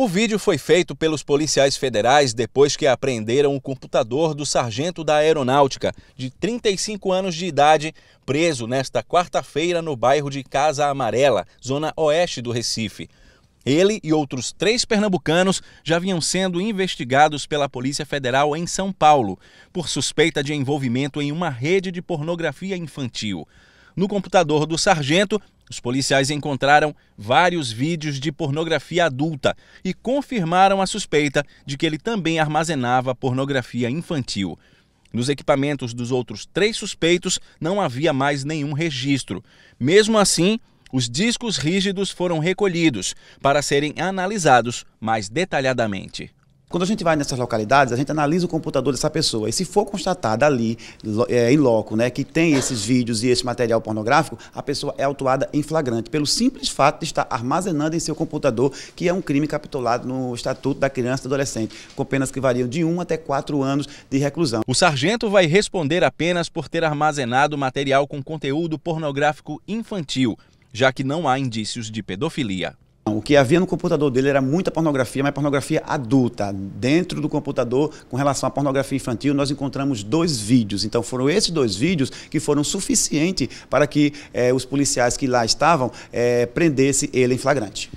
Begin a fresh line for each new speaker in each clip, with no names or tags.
O vídeo foi feito pelos policiais federais depois que apreenderam o computador do sargento da Aeronáutica, de 35 anos de idade, preso nesta quarta-feira no bairro de Casa Amarela, zona oeste do Recife. Ele e outros três pernambucanos já vinham sendo investigados pela Polícia Federal em São Paulo por suspeita de envolvimento em uma rede de pornografia infantil. No computador do sargento os policiais encontraram vários vídeos de pornografia adulta e confirmaram a suspeita de que ele também armazenava pornografia infantil. Nos equipamentos dos outros três suspeitos não havia mais nenhum registro. Mesmo assim, os discos rígidos foram recolhidos para serem analisados mais detalhadamente. Quando a gente vai nessas localidades, a gente analisa
o computador dessa pessoa. E se for constatado ali, é, em loco, né, que tem esses vídeos e esse material pornográfico, a pessoa é autuada em flagrante, pelo simples fato de estar armazenando em seu computador, que é um crime capitulado no Estatuto da Criança e do Adolescente, com penas que variam de 1 um até 4
anos de reclusão. O sargento vai responder apenas por ter armazenado material com conteúdo pornográfico infantil, já que não há indícios de pedofilia.
O que havia no computador dele era muita pornografia, mas pornografia adulta. Dentro do computador, com relação à pornografia infantil, nós encontramos dois vídeos. Então foram esses dois vídeos que foram suficientes para que eh, os policiais que lá estavam eh, prendessem ele em flagrante.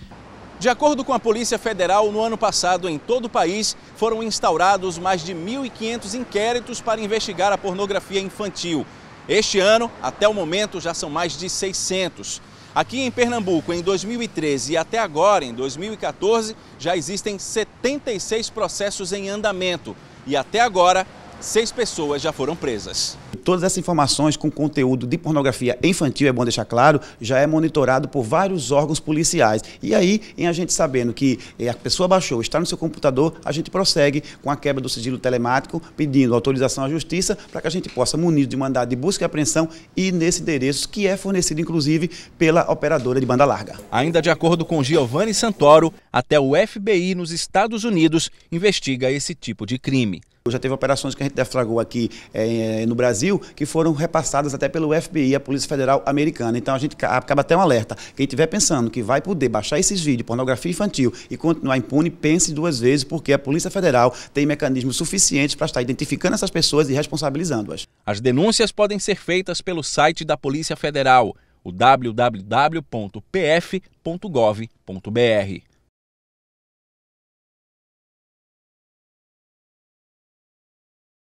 De acordo com a Polícia Federal, no ano passado, em todo o país, foram instaurados mais de 1.500 inquéritos para investigar a pornografia infantil. Este ano, até o momento, já são mais de 600. Aqui em Pernambuco, em 2013 e até agora, em 2014, já existem 76 processos em andamento e até agora, seis pessoas já foram presas
todas essas informações com conteúdo de pornografia infantil, é bom deixar claro, já é monitorado por vários órgãos policiais. E aí, em a gente sabendo que eh, a pessoa baixou, está no seu computador, a gente prossegue com a quebra do sigilo telemático, pedindo autorização à justiça para que a gente possa munir de mandado de busca e apreensão e nesse
endereço que é fornecido, inclusive, pela operadora de banda larga. Ainda de acordo com Giovanni Santoro, até o FBI nos Estados Unidos investiga esse tipo de crime.
Já teve operações que a gente deflagrou aqui é, no Brasil, mil que foram repassadas até pelo FBI, a Polícia Federal Americana. Então a gente acaba até um alerta. Quem estiver pensando que vai poder baixar esses vídeos, pornografia infantil e continuar impune, pense duas vezes, porque a Polícia Federal tem mecanismos suficientes
para estar identificando essas pessoas e responsabilizando-as. As denúncias podem ser feitas pelo site da Polícia Federal, o www.pf.gov.br.